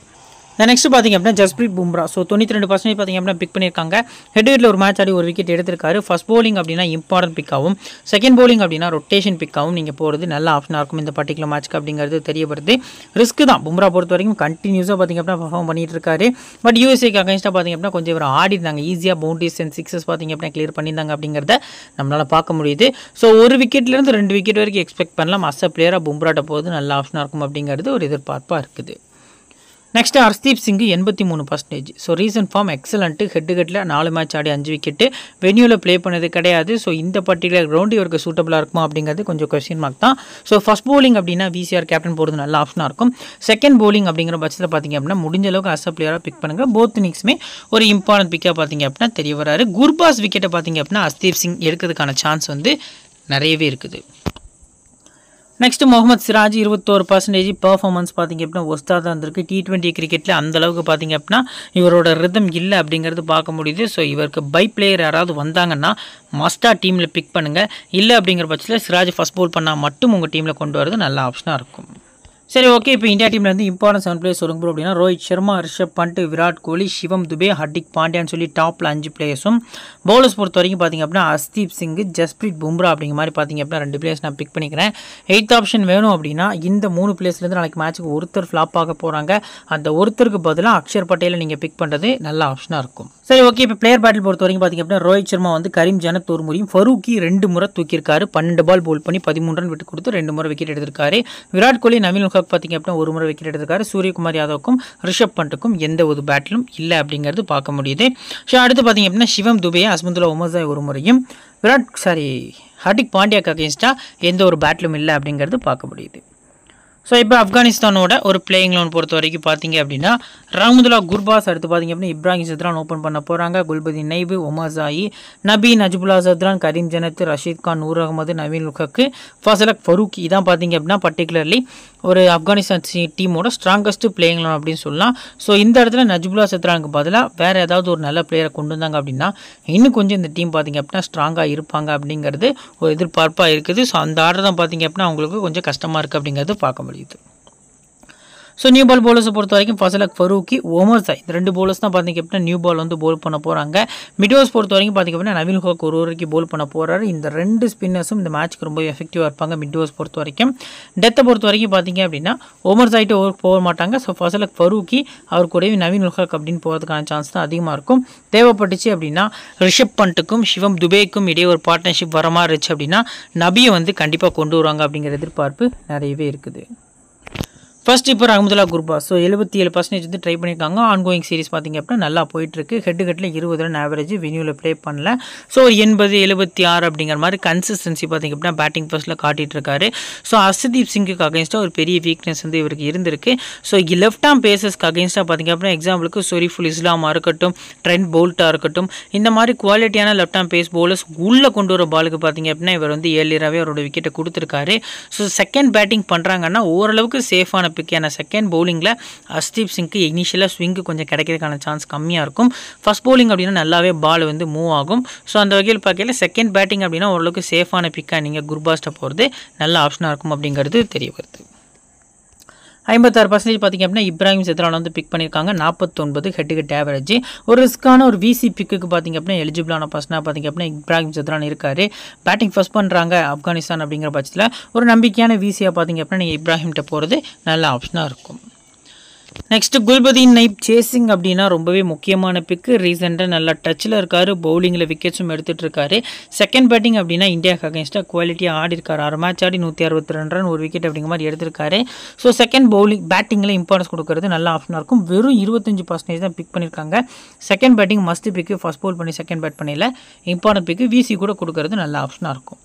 நெக்ஸ்ட் பார்த்திங்க அப்படின்னா ஜஸ்பிரீத் பும்ரா ஸோ தொண்ணூற்றி ரெண்டு பர்சன்டேஜ் பார்த்திங்க அப்படின்னா பிக் பண்ணியிருக்காங்க ஹெட் வீட்டில் ஒரு மேட்ச் ஆடி ஒரு விக்கெட் எடுத்திருக்காரு ஃபஸ்ட் போலிங் அப்படின்னா இம்பார்ட்டன்ட் பிக்காகவும் செகண்ட் போலிங் அப்படின்னா ரொட்டேஷன் பிக்காகவும் நீங்கள் போகிறது நல்ல ஆப்ஷனாக இருக்கும் இந்த பர்டிகுலர் மேட்ச்க்கு அப்படிங்கிறது தெரியப்படுது ரிஸ்க் தான் பும்ரா பொறுத்த வரைக்கும் கண்டினியூஸாக பார்த்திங்க அப்படின்னா பர்ஃபார்ம் பண்ணிட்டு இருக்காரு பட் யூஎஸ்ஏக்கு அகேன்ஸ்டாக பார்த்திங்க அப்படின்னா கொஞ்சம் இவர் ஆடிருந்தாங்க ஈஸியாக பவுண்டரிஸ் அண்ட் சிக்ஸஸ் பார்த்திங்க அப்படின்னா கிளியர் பண்ணியிருந்தாங்க அப்படிங்கிறத நம்மளால் பார்க்க முடியுது ஸோ ஒரு விக்கெட்லேருந்து ரெண்டு விக்கெட் வரைக்கும் எக்ஸ்பெக்ட் பண்ணலாம் அஸ் பிளேயராக பும்ராட்ட போகிறது நல்ல ஆப்ஷனாக இருக்கும் அப்படிங்கிறது ஒரு எதிர்பார்ப்பாக இருக்குது நெக்ஸ்ட் ஹர்ஸ்தீப் சிங்கு எண்பத்தி மூணு percentage so reason form excellent head ஹெட்டில் நாலு மேட்ச் ஆடி அஞ்சு விக்கெட்டு வென்யூவில் ப்ளே பண்ணது கிடையாது ஸோ இந்த பர்டிகுலர் கிரௌண்ட் இவருக்கு சூட்டபுளாக இருக்குமா அப்படிங்கிறது கொஞ்சம் கொஸ்டின் மார்க் தான் ஸோ ஃபஸ்ட் போலிங் அப்படின்னா விசிஆர் கேப்டன் போகிறது நல்ல ஆப்ஷனாக இருக்கும் செகண்ட் போலிங் அப்படிங்கிற பட்சத்தில் பார்த்தீங்க அப்படின்னா முடிஞ்ச அளவுக்கு அச பிளேயராக பிக் பண்ணுங்கள் போத் இன்னிங்ஸுமே ஒரு இம்பார்ட்டன்ட் பிக்காக பார்த்தீங்க அப்படின்னா தெரிய வராரு குர்பாஸ் விக்கெட்டை பார்த்தீங்க அப்படின்னா ஹர்ஸ்தீப் சிங் எடுக்கிறதுக்கான சான்ஸ் வந்து நிறையவே இருக்குது நெக்ஸ்ட் முகமது சிராஜ் இருபத்தோரு பர்சன்டேஜ் பர்ஃபார்மன்ஸ் பார்த்திங்க அப்படின்னா ஒஸ்தாக தான் இருந்திருக்கு டி ட்வெண்ட்டி கிரிக்கெட்டில் அந்தளவுக்கு பார்த்திங்க அப்படின்னா இவரோட ரிதம் இல்லை அப்படிங்கிறது பார்க்க முடியுது ஸோ இவருக்கு பை பிளேயர் யாராவது வந்தாங்கன்னா மஸ்டாக டீமில் பிக் பண்ணுங்கள் இல்லை அப்படிங்கிற பட்சத்தில் சிராஜ் ஃபஸ்ட் போல் பண்ணால் மட்டும் உங்கள் டீமில் கொண்டு வரது நல்ல ஆப்ஷனாக இருக்கும் சரி ஓகே இப்போ இந்தியா டீமில் இருந்து இம்பார்ட்டன்ஸ் செவன் பிளேயர்ஸ் சொல்லுங்க ப்ரோ அப்படின்னா ரோஹித் சர்மா ரிஷப் பண்ட் விராட் கோலி சிவம் துபே ஹர்திக் பாண்டியான்னு சொல்லி டாப்பில் அஞ்சு பிளேயர்ஸும் பவுலர்ஸ் பொறுத்த வரைக்கும் பார்த்திங்க அப்படின்னா அஸ்தீப் சிங் ஜஸ்பிரீத் பும்ரா அப்படிங்கிற மாதிரி பார்த்திங்க அப்படின்னா ரெண்டு பிளேயர்ஸ் நான் பிக் பண்ணிக்கிறேன் எயித் ஆப்ஷன் வேணும் அப்படின்னா இந்த மூணு பிளேயர்ஸ்லேருந்து நாளைக்கு மேட்ச்சுக்கு ஒருத்தர் ஃப்ளாப் ஆக போகிறாங்க அந்த ஒருத்தருக்கு பதிலாக அக்ஷர் பட்டேலை நீங்கள் பிக் பண்ணுறது நல்ல ஆப்ஷனாக இருக்கும் சரி ஓகே இப்போ பிளேயர் பேட்டில் பொறுத்த வரைக்கும் பார்த்திங்க அப்படின்னா ரோஹித் சர்மா வந்து கரீம் ஜனத் ஒரு முறையும் ஃபருக்கி ரெண்டு முறை தூக்கியிருக்காரு பன்னெண்டு பால் போல் பண்ணி பதிமூணு ரன் விட்டு கொடுத்து ரெண்டு முறை விக்கெட் எடுத்திருக்காரு விராட் கோலி நவீன் முகாக் பார்த்திங்க அப்படின்னா ஒரு முறை விக்கெட் எடுத்திருக்காரு சூரியகுமார் யாதவுக்கும் ரிஷப் பண்ட்டுக்கும் எந்த ஒரு பேட்டிலும் இல்லை அப்படிங்கிறது பார்க்க முடியுது ஸோ அடுத்து பார்த்திங்க அப்படின்னா சிவம் துபே அஸ்மதுல்லா உமர்சாய் ஒரு முறையும் விராட் சாரி ஹார்டிக் பாண்டியாக்கு அகேன்ஸ்டாக எந்த ஒரு பேட்டிலும் இல்லை அப்படிங்கிறது பார்க்க முடியுது ஸோ இப்போ ஆப்கானிஸ்தானோட ஒரு பிளேயிங் லோன் பொறுத்த வரைக்கும் பார்த்தீங்க அப்படின்னா ரஹமுதுல்லா குர்பாஸ் அடுத்து பார்த்தீங்க அப்படின்னா இப்ராஹிம் சத்ரான் ஓப்பன் பண்ண போகிறாங்க குல்பதி நைபு ஒமாசாயி நபி நஜ்புல்லா சத்ரான் கரீம் ஜனத் ரஷீத் கான் நூர் அகமது நவீன் லுஹக்கு ஃபசலக் ஃபரூக் இதான் பார்த்தீங்க அப்படின்னா பர்டிகுலர்லி ஒரு ஆப்கானிஸ்தான் டீமோட ஸ்ட்ராங்கஸ்ட் பிளேயிங் லோன் அப்படின்னு சொல்லலாம் ஸோ இந்த இடத்துல நஜ்புல்லா சத்ரானுக்கு பதிலாக வேறு ஏதாவது ஒரு நல்ல பிளேயரை கொண்டு வந்தாங்க அப்படின்னா இன்னும் கொஞ்சம் இந்த டீம் பார்த்தீங்க அப்படின்னா ஸ்ட்ராங்காக இருப்பாங்க அப்படிங்கிறது ஒரு எதிர்பார்ப்பாக இருக்குது ஸோ அந்த ஆர்டர் தான் பார்த்தீங்க அப்படின்னா அவங்களுக்கு கொஞ்சம் கஷ்டமாக இருக்குது அப்படிங்கிறது பார்க்க முடியும் بڑی ஸோ நியூ பால் போலர்ஸை பொறுத்த வரைக்கும் ஃபசலக் ஃபரூக்கி ஓமர் சாய் இந்த ரெண்டு போலர்ஸ் தான் பார்த்திங்க அப்படின்னா நியூ பால் வந்து போல் பண்ண போகிறாங்க மிடோஸ் பொறுத்த வரைக்கும் பார்த்திங்க அப்படின்னா நவீன் ஹோக் ஒரு வரைக்கும் போல் பண்ண போகிறாரு இந்த ரெண்டு ஸ்பின்னர்ஸும் இந்த மேட்ச்க்கு ரொம்ப எஃபெக்டிவாக இருப்பாங்க மிடோஸ் பொறுத்த வரைக்கும் டெத்தை பொறுத்த வரைக்கும் பார்த்திங்க அப்படின்னா ஓமர் சாய்ட்டு போக மாட்டாங்க ஸோ ஃபசலக் ஃபரூக்கி அவர் கூடவே நவீன் ஹோக் அப்படின்னு போகிறதுக்கான சான்ஸ் தான் அதிகமாக இருக்கும் தேவைப்பட்டுச்சு அப்படின்னா ரிஷப் பண்ட்டுக்கும் சிவம் துபேக்கும் இடையே ஒரு பார்ட்னர்ஷிப் வர மாதிரி இருந்துச்சு அப்படின்னா நபியை வந்து கண்டிப்பாக கொண்டு வருவாங்க அப்படிங்கிற எதிர்பார்ப்பு நிறையவே இருக்குது ஃபர்ஸ்ட் இப்போ ரஹமதுல்லா குருபா ஸோ எழுபத்தி ஏழு பர்சன்டேஜ் வந்து ட்ரை பண்ணியிருக்காங்க ஆன்கோயிங் சீரிஸ் பார்த்திங்க அப்படின்னா நல்லா போயிட்டுருக்கு ஹெட்டு ஹெட்டில் இருபது ரன் ஆவரேஜ் வினியூவில் ப்ளே பண்ணல ஸோ ஒரு எண்பது எழுபத்தி ஆறு அப்படிங்கிற மாதிரி கன்சிஸ்டன்சி பார்த்திங்க அப்படின்னா பேட்டிங் ஃபர்ஸ்ட்டில் காட்டிகிட்ருக்காரு ஸோ அசுதீப் சிங்குக்கு அகேன்ஸ்டாக ஒரு பெரிய வீக்னஸ் வந்து இவருக்கு இருந்திருக்கு ஸோ லெஃப்ட் ஆம் பேசஸ்க்கு அகேன்ஸ்டாக பார்த்திங்க அப்படின்னா எக்ஸாம்பிளுக்கு சொரிஃபுல் இஸ்லாமாக இருக்கட்டும் ட்ரெண்ட் போல்ட்டாக இருக்கட்டும் இந்த மாதிரி குவாலிட்டியான லெஃப்ட் ஆம் பேஸ் பவுலர்ஸ் உள்ளே கொண்டு வர பாலுக்கு பார்த்திங்க அப்படின்னா இவர் வந்து ஏர்லியராகவே அவரோட விக்கெட்டை கொடுத்துருக்காரு ஸோ செகண்ட் பேட்டிங் பண்ணுறாங்கன்னா ஓரளவுக்கு சேஃபான பிக்கியான செகண்ட் பவுலிங்கில் அஸ்தீப் சிங்க்கு இனிஷியலாக ஸ்விங்கு கொஞ்சம் கிடைக்கிறதுக்கான சான்ஸ் கம்மியாக இருக்கும் ஃபஸ்ட் பவுலிங் அப்படின்னா நல்லாவே பால் வந்து மூவ் ஆகும் ஸோ அந்த வகையில் பார்க்கல செகண்ட் பேட்டிங் அப்படின்னா ஓரளவுக்கு சேஃபான பிக்காக நீங்கள் குர்பாஸ்ட்டை போகிறது நல்ல ஆப்ஷனாக இருக்கும் அப்படிங்கிறது தெரிய வருது ஐம்பத்தாறு பர்சன்டேஜ் பார்த்திங்க அப்படின்னா இப்ராஹிம் செத்ரான் வந்து பிக் பண்ணியிருக்காங்க நாற்பத்தொன்பது ஹெட் ஹெட் ஆவரேஜ் ஒரு ரிஸ்க்கான ஒரு விசி பிக்கு பார்த்திங்க அப்படின்னா எலிஜிபிளான பர்சனாக பார்த்திங்க அப்படின்னா இப்ராஹிம் செத்ரான் இருக்கார் பேட்டிங் ஃபஸ்ட் பண்ணுறாங்க ஆப்கானிஸ்தான் அப்படிங்கிற பட்சத்தில் ஒரு நம்பிக்கையான விசியாக பார்த்திங்க அப்படின்னா நீங்கள் இப்ராஹிம்கிட்ட போகிறது நல்ல ஆப்ஷனாக இருக்கும் நெக்ஸ்ட் குல்பதீன் நைப் சேசிங் அப்படின்னா ரொம்பவே முக்கியமான பிக்கு ரீசெண்டாக நல்லா டச்சில் இருக்கார் பவுலிங்கில் விக்கெட்ஸும் எடுத்துகிட்டு இருக்காரு செகண்ட் பேட்டிங் அப்படின்னா இந்தியாவுக்கு அகேன்ஸ்டாக குவாலிட்டியாக ஆடி இருக்கார் ஆறு மேட்ச் ஆடி நூற்றி அறுபத்தி ரெண்டு ரன் ஒரு விக்கெட் அப்படிங்கிற மாதிரி எடுத்திருக்காரு ஸோ செகண்ட் பவுலிங் பேட்டிங்கில் இம்பார்ட்டன்ஸ் கொடுக்கறது நல்ல ஆப்ஷனாக இருக்கும் வெறும் இருபத்தஞ்சு பர்சன்டேஜ் தான் பிக் பண்ணியிருக்காங்க second batting must pick first bowl பண்ணி செகண்ட் பேட் பண்ணியில் இம்பார்ட்டன் பிக்கு விசி கூட கொடுக்கறது நல்ல ஆப்ஷனாக இருக்கும்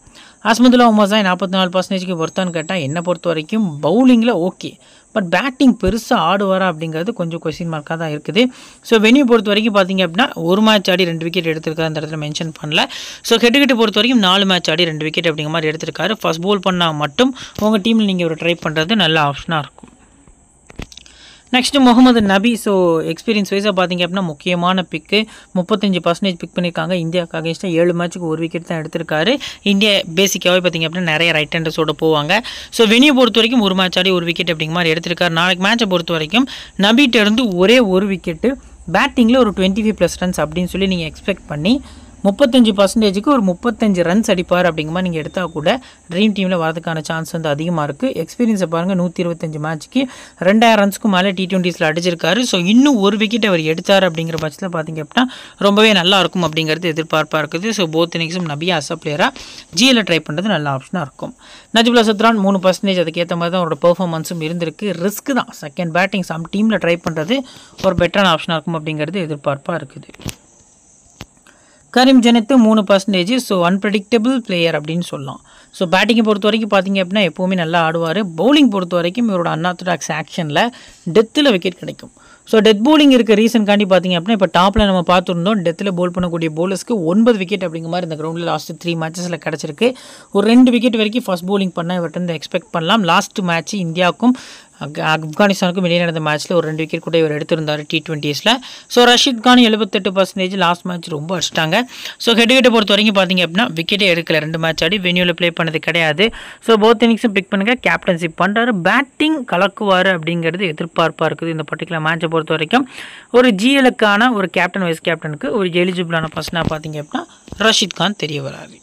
அஸ்மதுல்லா உமசாய் நாற்பத்தி நாலு பர்சன்டேஜ்க்கு ஒருத்தான்னு கேட்டால் என்னை பொறுத்த வரைக்கும் பவுலிங்கில் ஓகே பட் பேட்டிங் பெருசாக ஆடுவாரா அப்படிங்கிறது கொஞ்சம் கொஸ்டின் மார்க்காக தான் இருக்குது ஸோ வெனியூ பொறுத்த வரைக்கும் பார்த்தீங்க அப்படின்னா ஒரு மேட்ச் ஆடி ரெண்டு விக்கெட் எடுத்திருக்காரு அந்த இடத்துல மென்ஷன் பண்ணல ஸோ ஹெட்டுக்கிட்ட பொறுத்த வரைக்கும் நாலு மேட்ச் ஆடி ரெண்டு விக்கெட் அப்படிங்கிற மாதிரி எடுத்திருக்காரு ஃபஸ்ட் போல் பண்ணால் மட்டும் உங்கள் டீமில் நீங்கள் ஒரு ட்ரை பண்ணுறது நல்ல ஆப்ஷனாக இருக்கும் next Mohammed Nabi so experience வைஸாக பார்த்தீங்க அப்படின்னா முக்கியமான பிக்கு முப்பத்தஞ்சு பர்சன்டேஜ் பிக் பண்ணியிருக்காங்க இந்தியாவுக்கு அகேன்ஸ்டாக ஏழு மேட்ச்சுக்கு ஒரு விக்கெட் தான் எடுத்திருக்காரு இந்தியா பேசிக்காகவே பார்த்திங்க அப்படின்னா நிறைய ரைட் ஹேண்டர்ஸோட போவாங்க ஸோ வெனியை பொறுத்த வரைக்கும் ஒரு மேட்ச் ஆடி ஒரு விக்கெட் அப்படிங்க மாதிரி எடுத்திருக்காரு நாளைக்கு மேட்சை பொறுத்த வரைக்கும் இருந்து ஒரே ஒரு விக்கெட்டு பேட்டிங்கில் ஒரு டுவெண்ட்டி ஃபைவ் ப்ளஸ் ரன்ஸ் அப்படின்னு சொல்லி நீங்கள் எக்ஸ்பெக்ட் பண்ணி முப்பத்தஞ்சு பர்சன்டேஜுக்கு ஒரு முப்பத்தஞ்சு ரன்ஸ் அடிப்பார் அப்படிங்கிற நீங்கள் எடுத்தால் கூட ட்ரீம் டீமில் வரதுக்கான சான்ஸ் வந்து அதிகமாக இருக்குது எக்ஸ்பீரியன்ஸை பாருங்கள் நூற்றி இருபத்தஞ்சு மேட்ச்சுக்கு ரெண்டாயிரம் ரன்ஸ்க்கு மேலே டி ட்வெண்ட்டிஸில் அடிச்சிருக்காரு ஸோ இன்னும் ஒரு விக்கெட் அவர் எடுத்தார் அப்படிங்கிற பட்சத்தில் பார்த்தீங்க அப்படின்னா ரொம்பவே நல்லா இருக்கும் அப்படிங்கிறது எதிர்பார்ப்பாக இருக்குது ஸோ போத் இன்னிங்ஸும் நபியா அசா பிளேயராக ஜியில் ட்ரை பண்ணுறது நல்ல ஆப்ஷனாக இருக்கும் நஜிபுல்லா சுத்ரான் மூணு பர்சன்டேஜ் அதுக்கேற்ற மாதிரி தான் அவரோட பர்ஃபார்மன்ஸும் இருந்திருக்கு ரிஸ்க் தான் செகண்ட் பேட்டிங் சம் டீமில் ட்ரை பண்ணுறது ஒரு பெட்டரான ஆப்ஷனாக இருக்கும் அப்படிங்கிறது எதிர்பார்ப்பாக இருக்குது கரீம் ஜனத்து மூணு பர்சன்டேஜ் ஸோ அன்பிரடிக்டபிள் பிளேயர் அப்படின்னு சொல்லலாம் ஸோ பேட்டிங்கை பொறுத்த வரைக்கும் பார்த்தீங்க அப்படின்னா எப்போவுமே நல்லா ஆடுவார் பவுலிங் பொறுத்த வரைக்கும் இவரோட அன்ஆர்த்தடாக்ஸ் ஆக்ஷனில் டெத்தில் விக்கெட் கிடைக்கும் ஸோ டெத் பவுலிங் இருக்க காண்டி பார்த்தீங்க அப்படின்னா இப்போ டாப்பில் நம்ம பார்த்துருந்தோம் டெத்தில் போல் பண்ணக்கூடிய போலர்ஸ்க்கு ஒன்பது விக்கெட் அப்படிங்கிற மாதிரி இந்த கிரௌண்டில் லாஸ்ட்டு த்ரீ மேட்சஸில் கிடச்சிருக்கு ஒரு ரெண்டு விக்கெட் வரைக்கும் ஃபஸ்ட் பவுலிங் பண்ணால் இவர்கிட்ட எக்ஸ்பெக்ட் பண்ணலாம் லாஸ்ட் மேட்ச் இந்தியாவுக்கும் ஆப்கானிஸ்தானுக்கும் வெளியே நடந்த மேட்ச்சில் ஒரு ரெண்டு விக்கெட் கூட இவர் எடுத்திருந்தார் டி ட்வெண்ட்டிஸில் ஸோ ரஷித் கான் எழுபத்தெட்டு பர்சன்டேஜ் லாஸ்ட் மேட்ச் ரொம்ப அடிச்சிட்டாங்க ஸோ ஹெட்கேட்டை பொறுத்த வரைக்கும் பார்த்தீங்க அப்படின்னா விக்கெட்டே எடுக்கல ரெண்டு மேட்ச் ஆடி வென்யூவில் ப்ளே பண்ணது கிடையாது ஸோ போத் இன்னிங்ஸும் பிக் பண்ணுங்கள் கேப்டன்ஷிப் பண்ணுறாரு பேட்டிங் கலக்குவார் அப்படிங்கிறது எதிர்பார்ப்பாக இருக்குது இந்த பர்டிகுலர் மேட்சை பொறுத்த வரைக்கும் ஒரு ஜிஎலுக்கான ஒரு கேப்டன் வைஸ் கேப்டனுக்கு ஒரு எலிஜிபிளான பர்சனாக பார்த்தீங்க அப்படின்னா ரஷித் கான் தெரிய வராது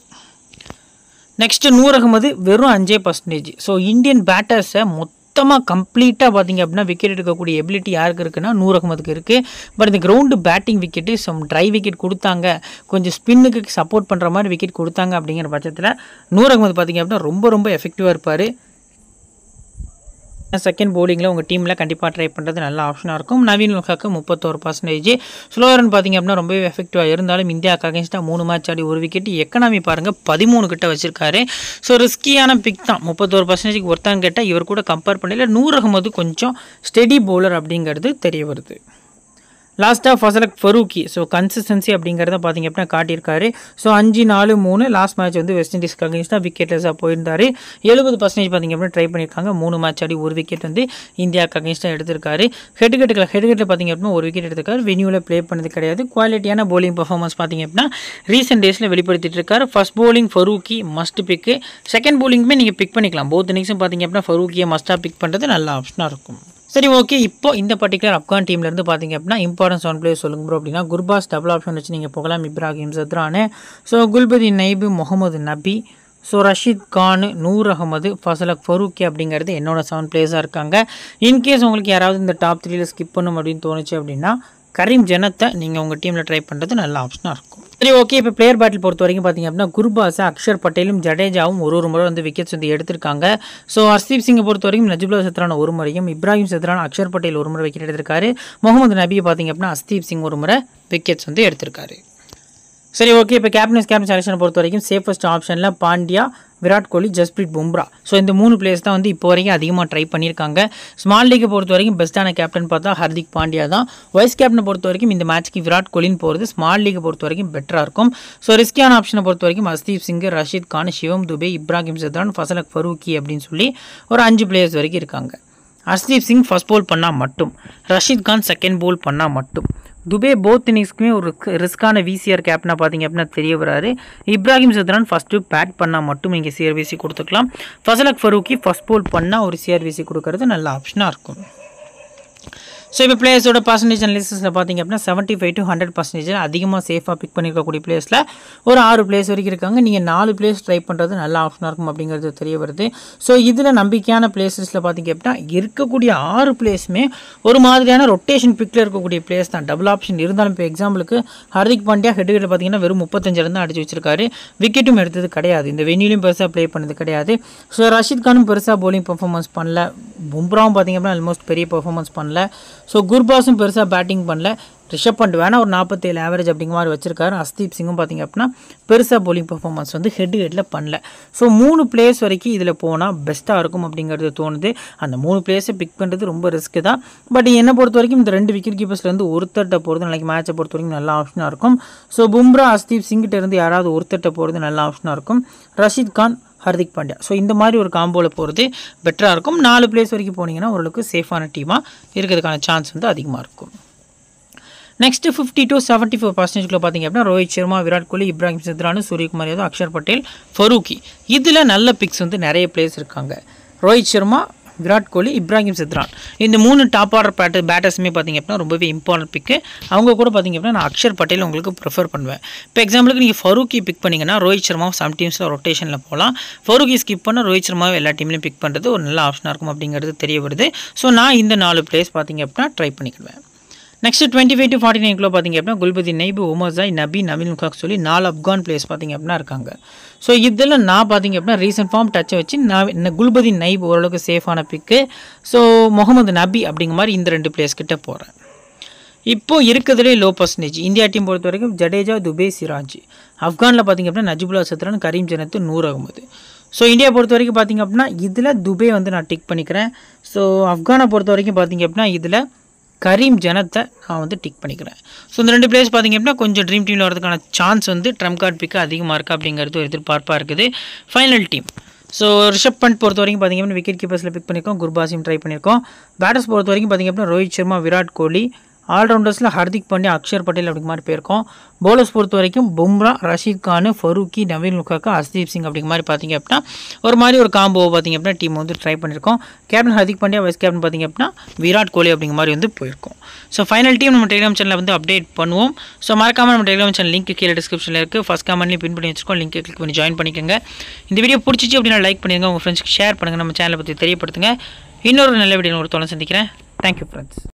நெக்ஸ்ட்டு நூர் அகமது வெறும் அஞ்சே பர்சன்டேஜ் ஸோ இந்தியன் பேட்டர்ஸை மொத்த மொத்தமாக கம்ப்ளீட்டாக பார்த்தீங்க அப்படின்னா விக்கெட் எடுக்கக்கூடிய எபிலிட்டி யாருக்கு இருக்குன்னா நூறு அகமதுக்கு இருக்குது பட் இந்த ground batting wicket some try wicket கொடுத்தாங்க கொஞ்சம் ஸ்பின்னுக்கு சப்போர்ட் பண்ணுற மாதிரி விக்கெட் கொடுத்தாங்க அப்படிங்கிற பட்சத்தில் நூறு அகமது பார்த்திங்க அப்படின்னா ரொம்ப ரொம்ப எஃபெக்டிவாக இருப்பார் செகண்ட் போலிங்கில் உங்கள் டீமில் கண்டிப்பாக ட்ரை பண்ணுறது நல்ல ஆப்ஷனாக இருக்கும் நவீன் லுக்காக்கு முப்பத்தோரு பர்சன்டேஜ் ரன் பார்த்திங்க அப்படின்னா ரொம்பவே எஃபெக்டிவாக இருந்தாலும் இந்தியாவுக்கு அகேன்ஸ்டாக மூணு மேட்ச் ஆடி ஒரு விக்கெட் எக்கனாமி பாருங்கள் பதிமூணு கிட்ட வச்சிருக்காரு ஸோ ரிஸ்கியான பிக் தான் முப்பத்தோரு பர்சன்டேஜ்க்கு ஒருத்தான் கேட்டால் இவர் கூட கம்பேர் பண்ணல நூறு அகமது கொஞ்சம் ஸ்டெடி பவுலர் அப்படிங்கிறது தெரிய வருது லாஸ்ட்டாக ஃபசலக் ஃபரூக்கி ஸோ கன்சிஸ்டன்சி அப்படிங்கிறத பார்த்திங்க அப்படின்னா காட்டியிருக்காரு ஸோ அஞ்சு நாலு மூணு லாஸ்ட் மேட்ச் வந்து வெஸ்ட் இண்டீஸ்க்கு அகேன்ஸ்டாக விக்கெட்லெஸ்ஸாக போயிருந்தார் எழுபது பர்சன்டேஜ் பார்த்திங்க அப்படின்னா ட்ரை பண்ணியிருக்காங்க மூணு மேட்ச் ஆடி ஒரு விக்கெட் வந்து இந்தியாவுக்கு அகேன்ஸ்டாக எடுத்திருக்காரு ஹெட் கெட்டுக்கல ஹெட் கெட்டில் பார்த்திங்க அப்படின்னா ஒரு விக்கெட் எடுத்திருக்காரு வென்யூவில் ப்ளே பண்ணது கிடையாது குவாலிட்டியான போலிங் பர்ஃபார்மன்ஸ் பார்த்திங்க அப்படின்னா ரீசெண்ட் டேஸில் வெளிப்படுத்திட்டு இருக்காரு first bowling Farooqi must pick second போலிங்குமே நீங்கள் பிக் பண்ணிக்கலாம் போத் இன்னிங்ஸும் பார்த்திங்க அப்படின்னா ஃபரூக்கியை மஸ்ட்டாக பிக் பண்ணுறது நல்ல ஆப்ஷனாக இருக்கும் சரி ஓகே இப்போ இந்த பர்டிகுலர் அப்கான் டீம்லேருந்து பார்த்தீங்க அப்படின்னா இம்பார்ட்டன்ஸ் ஒன் பிளேயர் சொல்லுங்க ப்ரோ அப்படின்னா குர்பாஸ் டபுள் ஆப்ஷன் வச்சு நீங்கள் போகலாம் இப்ராஹிம் சத்ரானு ஸோ குல்பதி நைபு முகமது நபி ஸோ ரஷீத் கான் நூர் அகமது ஃபசலக் ஃபரூக்கி அப்படிங்கிறது என்னோடய செவன் பிளேயர்ஸாக இருக்காங்க இன்கேஸ் உங்களுக்கு யாராவது இந்த டாப் த்ரீயில் ஸ்கிப் பண்ணும் அப்படின்னு தோணுச்சு அப்படின்னா கரீம் ஜனத்தை நீங்கள் உங்கள் டீமில் ட்ரை பண்ணுறது நல்ல ஆப்ஷனாக இருக்கும் சரி ஓகே இப்போ பிளேயர் பேட்டில் பொறுத்த வரைக்கும் பார்த்தீங்க அப்படின்னா குருபாஸ் அக்ஷர் பட்டேலும் ஜடேஜாவும் ஒரு ஒரு முறை வந்து விக்கெட்ஸ் வந்து எடுத்திருக்காங்க ஸோ ஹர்ஷீப் சிங்கை பொறுத்த வரைக்கும் நஜிபுல்லா சத்ரான ஒரு முறையும் இப்ராஹிம் சத்ரான அக்ஷர் பட்டேல் ஒரு முறை விக்கெட் எடுத்திருக்காரு முகமது நபியை பார்த்தீங்க அப்படின்னா ஹர்ஸ்தீப் சிங் ஒரு முறை விக்கெட்ஸ் வந்து எடுத்திருக்காரு சரி ஓகே இப்போ கேப்டன்ஸ் கேப்டன் செலெக்ஷனை பொறுத்த வரைக்கும் சேஃபஸ்ட் ஆப்ஷனில் பாண்டியா விராட் கோலி ஜஸ்பிரீத் பும்ரா ஸோ இந்த மூணு பிளேயர்ஸ் தான் வந்து இப்போ வரைக்கும் அதிகமாக ட்ரை பண்ணியிருக்காங்க ஸ்மால் லீக்கை பொறுத்த வரைக்கும் பெஸ்ட்டான கேப்டன் பார்த்தா ஹர்திக் பாண்டியா தான் வைஸ் கேப்டனை பொறுத்த வரைக்கும் இந்த மேட்ச்க்கு விராட் கோலின்னு போகிறது ஸ்மால் லீக்கை பொறுத்த வரைக்கும் பெட்டராக இருக்கும் ஸோ ரிஸ்கியான ஆப்ஷனை பொறுத்த வரைக்கும் அஸ்தீப் சிங் ரஷீத் கான் சிவம் துபே இப்ராஹிம் சத்ரான் ஃபசலக் ஃபரூக்கி அப்படின்னு சொல்லி ஒரு அஞ்சு பிளேயர்ஸ் வரைக்கும் இருக்காங்க அஸ்தீப் சிங் ஃபஸ்ட் போல் பண்ணால் மட்டும் ரஷீத் கான் செகண்ட் போல் பண்ணால் மட்டும் துபே போத் இன்னிங்ஸ்க்குமே ஒரு ரிஸ்க்கான விசிஆர் கேப்னா பார்த்தீங்க அப்படின்னா தெரிய வராரு இப்ராஹிம் சத்ரான் ஃபஸ்ட்டு பேட் பண்ணால் மட்டும் இங்கே சிஆர்விசி கொடுத்துக்கலாம் ஃபசலக் ஃபரூக்கி ஃபஸ்ட் போல் பண்ணால் ஒரு சிஆர்விசி கொடுக்கறது நல்ல ஆப்ஷனாக இருக்கும் ஸோ இப்போ பிளேயர்ஸோட பர்சன்டேஜ் அனலிசிஸில் பார்த்திங்க அப்படின்னா seventy five to hundred percentage அதிகமாக சேஃபாக பிக் பண்ணியிருக்கக்கூடிய பிளேஸில் ஒரு ஆறு பிளேஸ் வரைக்கும் இருக்காங்க நீங்கள் நாலு பிளேஸ் ட்ரை பண்ணுறது நல்ல ஆப்ஷனாக இருக்கும் அப்படிங்கிறது தெரிய வருது ஸோ இதில் நம்பிக்கையான பிளேஸஸில் பார்த்திங்க அப்படின்னா இருக்கக்கூடிய ஆறு பிளேஸுமே ஒரு மாதிரியான ரொட்டேஷன் பிக்கில் இருக்கக்கூடிய பிளேஸ் தான் டபுள் ஆப்ஷன் இருந்தாலும் இப்போ எக்ஸாம்பிளுக்கு ஹர்திக் பாண்டியா ஹெட்கிட்ட பார்த்திங்கன்னா வெறும் முப்பத்தஞ்சிலருந்து அடிச்சு வச்சிருக்காரு விக்கெட்டும் எடுத்தது கிடையாது இந்த வெனிலையும் பெருசாக ப்ளே பண்ணது கிடையாது ஸோ ரஷித் கானும் பெருசாக போலிங் பர்ஃபார்மன்ஸ் பண்ணல பும்ராவும் பார்த்திங்க அப்படின்னா ஆல்மோஸ்ட் பெரிய பர்ஃபார்மன்ஸ் பண்ணல ஸோ குர்பாஸும் பெருசாக பேட்டிங் பண்ணல ரிஷப் பண்ட் வேணால் ஒரு நாற்பத்தேழு ஆவரேஜ் அப்படிங்க மாதிரி வச்சிருக்காரு அஸ்தீப் சிங்கும் பார்த்திங்க அப்படின்னா பெருசாக போலிங் பர்ஃபார்மன்ஸ் வந்து ஹெட் ஹெட்டில் பண்ணல ஸோ மூணு பிளேயர்ஸ் வரைக்கும் இதில் போனால் பெஸ்ட்டாக இருக்கும் அப்படிங்கிறது தோணுது அந்த மூணு பிளேயர்ஸை பிக் பண்ணுறது ரொம்ப ரிஸ்க்கு தான் பட் என்னை பொறுத்த வரைக்கும் இந்த ரெண்டு விக்கெட் கீப்பர்ஸ்லேருந்து ஒருத்தட்ட போகிறது நாளைக்கு மேட்சை பொறுத்த வரைக்கும் நல்ல ஆப்ஷனாக இருக்கும் ஸோ பும்ரா அஸ்தீப் சிங்கிட்ட இருந்து யாராவது ஒருத்தட்ட போகிறது நல்ல ஆப்ஷனாக இருக்கும் ரஷீத் கான் ஹர்திக் பாண்டியா ஸோ இந்த மாதிரி ஒரு காம்போவில் போகிறது பெட்டராக இருக்கும் நாலு பிளேஸ் வரைக்கும் போனீங்கன்னா ஓரளவுக்கு சேஃபான டீமாக இருக்கிறதுக்கான சான்ஸ் வந்து அதிகமாக இருக்கும் next fifty to seventy four பர்சன்டேஜ்ல பார்த்தீங்க அப்படின்னா ரோஹித் சர்மா விராட் கோலி இப்ராஹிம் சித்ரானு சூரியகுமார் யாதவ் அக்ஷர் பட்டேல் ஃபரூக்கி இதில் நல்ல பிக்ஸ் வந்து நிறைய பிளேஸ் இருக்காங்க ரோஹித் சர்மா விராட் கோலி இப்ராஹிம் சித்ரான் இந்த மூணு டாப் ஆர்டர் பேட்டர் பேட்டர்ஸுமே பார்த்திங்க அப்படின்னா ரொம்பவே இம்பார்ட்டன் பிக்கு அவங்க கூட பார்த்திங்க அப்படின்னா நான் அக்ஷர் பட்டேல் உங்களுக்கு ப்ரிஃபர் பண்ணுவேன் இப்போ எக்ஸாம்பிளுக்கு நீங்கள் ஃபரூக்கி பிக் பண்ணிங்கன்னா ரோஹித் சர்மா சம் டீம்ஸில் ரொட்டேஷனில் போகலாம் ஃபரூக்கி ஸ்கிப் பண்ணால் ரோஹித் சர்மா எல்லா டீம்லையும் பிக் பண்ணுறது ஒரு நல்ல ஆப்ஷனாக இருக்கும் அப்படிங்கிறது தெரிய வருது ஸோ நான் இந்த நாலு பிளேஸ் பார்த்திங்க அப்படின்னா ட்ரை பண்ணிக்கிடுவேன் next twenty five to forty நைன்குள்ளே பார்த்திங்க அப்படின்னா குல்பதி நைபு உமர்ஜாய் நபி நவீன் முகாக் சொல்லி நாலு அப்கான் பிளேஸ் பார்த்திங்க அப்படின்னா இருக்காங்க ஸோ இதெல்லாம் நான் பார்த்திங்க அப்படின்னா ரீசன்ட் ஃபார்ம் டச்சை வச்சு நான் குல்பதி நைப் ஓரளவுக்கு சேஃபான பிக்கு ஸோ முகமது நபி அப்படிங்கிற மாதிரி இந்த ரெண்டு பிளேஸ் கிட்டே போகிறேன் இப்போது இருக்கிறதுலே லோ பர்சன்டேஜ் இந்தியா டீம் பொறுத்த வரைக்கும் ஜடேஜா துபே சிராஜ் ஆப்கானில் பார்த்திங்க அப்படின்னா நஜிபுல்லா சத்ரான் கரீம் ஜனத்து நூறு அகமது ஸோ இந்தியா பொறுத்த வரைக்கும் பார்த்திங்க அப்படின்னா இதில் துபே வந்து நான் டிக் பண்ணிக்கிறேன் ஸோ ஆப்கானை பொறுத்த வரைக்கும் பார்த்திங்க அப்படின்னா இதில் கரீம் ஜனத்தை நான் வந்து டிக் பண்ணிக்கிறேன் ஸோ இந்த ரெண்டு பிளேஸ் பார்த்திங்க அப்படின்னா கொஞ்சம் ட்ரீம் டீமில் வரதுக்கான சான்ஸ் வந்து ட்ரம் கார்ட் பிக்கு அதிகமாக இருக்கா அப்படிங்கிறது ஒரு எதிர்பார்ப்பாக இருக்குது final team so Rishabh Pant பொறுத்த வரைக்கும் பார்த்திங்க அப்படின்னா விக்கெட் கீப்பர்ஸில் பிக் பண்ணியிருக்கோம் குர்பாசியும் ட்ரை பண்ணியிருக்கோம் பேட்டர்ஸ் பொறுத்த வரைக்கும் பார்த்திங்க அப்படின்னா ரோஹித் சர்மா விராட் கோலி ஆல்ரவுண்டர்ஸில் ஹர்திக் பாண்டியா அக்ஷர் பட்டேல் அப்படிங்க மாதிரி போயிருக்கோம் போலர்ஸ் பொறுத்த வரைக்கும் பும்ரா ரஷீத் கான் ஃபரூக்கி நவீன் லுக்காக்கு அஸ்தீப் சிங் அப்படிங்க மாதிரி பார்த்திங்க அப்படின்னா ஒரு மாதிரி ஒரு காம்போ பார்த்திங்க அப்படின்னா டீம் வந்து ட்ரை பண்ணியிருக்கோம் captain Hardik Pandya vice captain பார்த்திங்க அப்படின்னா விராட் கோலி அப்படிங்க மாதிரி வந்து போயிருக்கோம் ஸோ ஃபைனல் டீம் நம்ம டெலிகிராம் சேனலில் வந்து அப்டேட் பண்ணுவோம் ஸோ மறக்காம நம்ம டெலிகிராம் சேனல் லிங்க் கீழே டிஸ்கிரிப்ஷனில் இருக்குது ஃபஸ்ட் காமெண்ட்லேயும் பின் பண்ணி வச்சிருக்கோம் லிங்க் கிளிக் பண்ணி ஜாயின் பண்ணிக்கோங்க இந்த வீடியோ பிடிச்சிச்சு அப்படின்னா லைக் பண்ணிடுங்க உங்கள் ஃப்ரெண்ட்ஸ்க்கு ஷேர் பண்ணுங்கள் நம்ம சேனலை பற்றி தெரியப்படுத்துங்க இன்னொரு நல்ல வீடியோ ஒரு தொடர்ந்து சந்திக்கிறேன் தேங்க்யூ ஃப்ரெண்ட்ஸ்